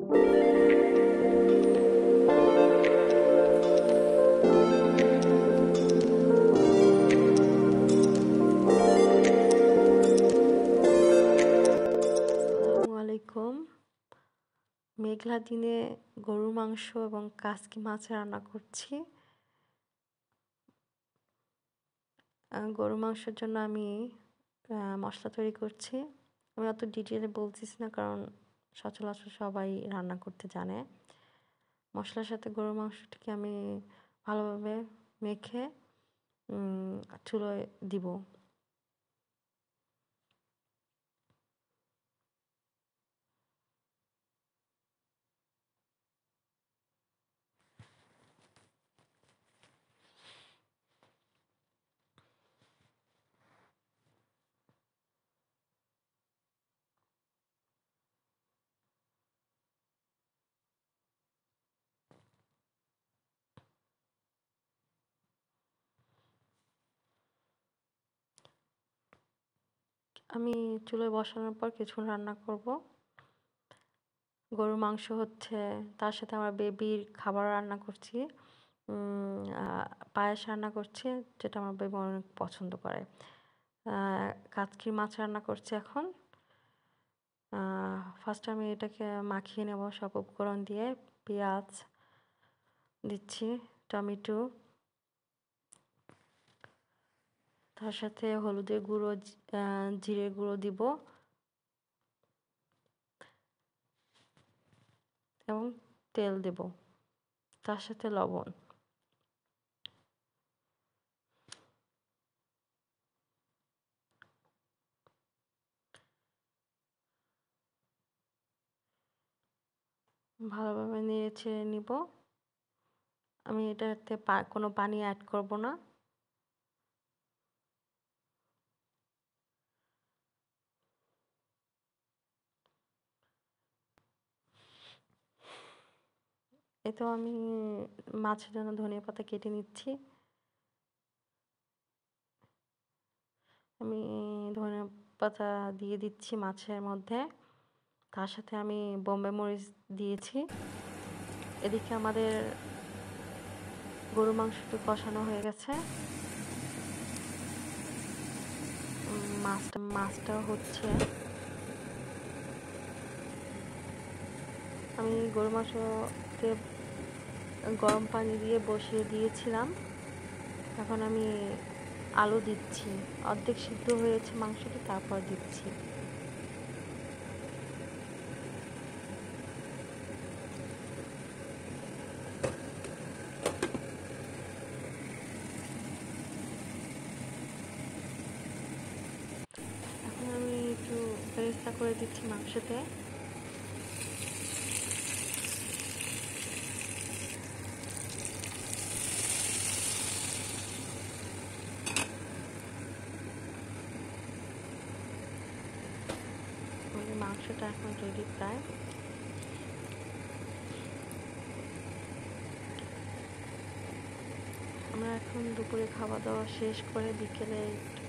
মেঘলা দিনে গরুর মাংস এবং কাসকি মাছ রান্না করছি গরু মাংসের জন্য আমি মশলা তৈরি করছি আমি অত ডিটেলে বলছিস না কারণ সচরাচর সবাই রান্না করতে জানে মশলার সাথে গরুর মাংসটিকে আমি ভালোভাবে মেখে চুলোয় দিব আমি চুলোয় বসানোর পর কিছু রান্না করব গরুর মাংস হচ্ছে তার সাথে আমার বেবির খাবার রান্না করছি পায়েস রান্না করছি যেটা আমার বেবি অনেক পছন্দ করে কাতকির মাছ রান্না করছি এখন ফার্স্ট আমি এটাকে মাখিয়ে নেব সব উপকরণ দিয়ে পেঁয়াজ দিচ্ছি টমেটো তার সাথে হলুদের গুঁড়ো জিরে গুঁড়ো দিব এবং তেল দেব তার সাথে লবণ ভালোভাবে নিয়ে ছেড়ে নিব আমি এটাতে কোনো পানি অ্যাড করব না এ তো আমি মাছের জন্য ধনিয়া পাতা কেটে নিচ্ছি আমি ধনিয়া পাতা দিয়ে দিচ্ছি মাছের মধ্যে তার সাথে আমি বোম্বে মরিচ দিয়েছি এদিকে আমাদের গরু মাংসটি কষানো হয়ে গেছে মাছটা মাছটা হচ্ছে আমি গরু মাংসতে গরম পানি দিয়ে বসিয়ে দিয়েছিলাম এখন আমি আলু দিচ্ছি অর্ধেক সিদ্ধ হয়েছে মাংসটা তারপর দিচ্ছি এখন আমি একটু বেরেস্তা করে দিচ্ছি মাংসতে মাংসটা এখন তৈরি প্রায় আমরা এখন দুপুরে খাওয়া দাওয়া শেষ করে বিকেলে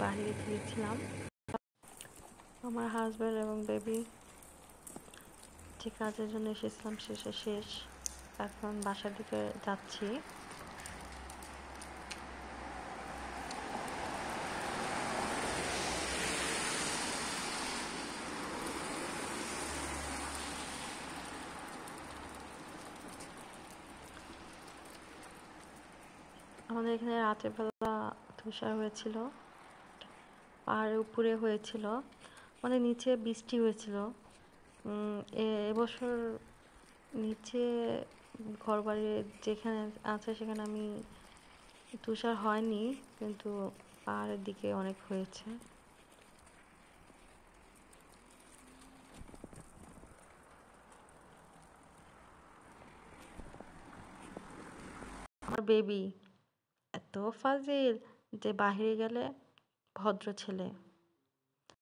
বাহিরে গিয়েছিলাম আমার হাজব্যান্ড এবং বেবি যে কাজের জন্য এসেছিলাম শেষে শেষ এখন বাসার দিকে যাচ্ছি আমাদের এখানে রাতের বেলা তুষার হয়েছিল পাহাড়ের উপরে হয়েছিল মানে নিচে বৃষ্টি হয়েছিল এবছর নিচে ঘরবাড়ি যেখানে আছে সেখানে আমি তুষার হয়নি কিন্তু পাহাড়ের দিকে অনেক হয়েছে আমার বেবি এত ফাজিল যে বাহিরে গেলে ভদ্র ছেলে